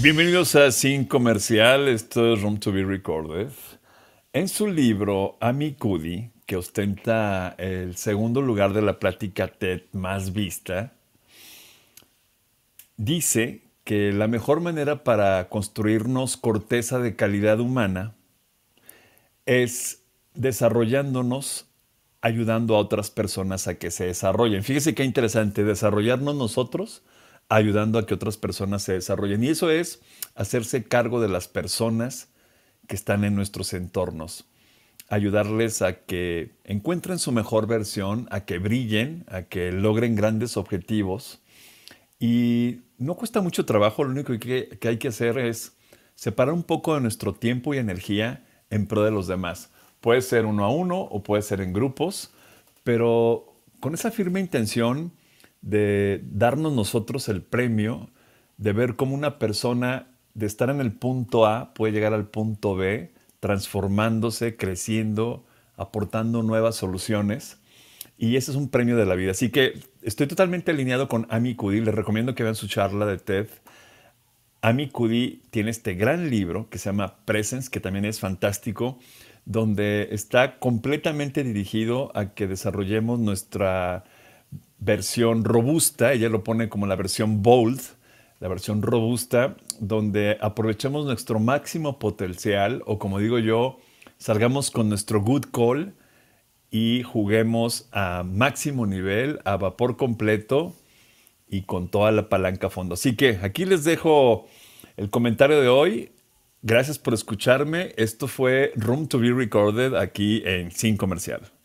Bienvenidos a Sin Comercial, esto es Room to be Recorded. En su libro, Ami Cudi, que ostenta el segundo lugar de la plática TED más vista, dice que la mejor manera para construirnos corteza de calidad humana es desarrollándonos, ayudando a otras personas a que se desarrollen. Fíjese qué interesante, desarrollarnos nosotros ayudando a que otras personas se desarrollen. Y eso es hacerse cargo de las personas que están en nuestros entornos, ayudarles a que encuentren su mejor versión, a que brillen, a que logren grandes objetivos. Y no cuesta mucho trabajo, lo único que, hay que hacer es separar un poco de nuestro tiempo y energía en pro de los demás. Puede ser uno a uno o puede ser en grupos, pero con esa firme intención de darnos nosotros el premio de ver cómo una persona de estar en el punto A puede llegar al punto B, transformándose, creciendo, aportando nuevas soluciones. Y ese es un premio de la vida. Así que estoy totalmente alineado con Ami Kudi Les recomiendo que vean su charla de TED. Ami Kudi tiene este gran libro que se llama Presence, que también es fantástico, donde está completamente dirigido a que desarrollemos nuestra, versión robusta, ella lo pone como la versión bold, la versión robusta, donde aprovechemos nuestro máximo potencial o como digo yo, salgamos con nuestro good call y juguemos a máximo nivel, a vapor completo y con toda la palanca a fondo. Así que aquí les dejo el comentario de hoy. Gracias por escucharme. Esto fue Room to be Recorded aquí en Sin Comercial.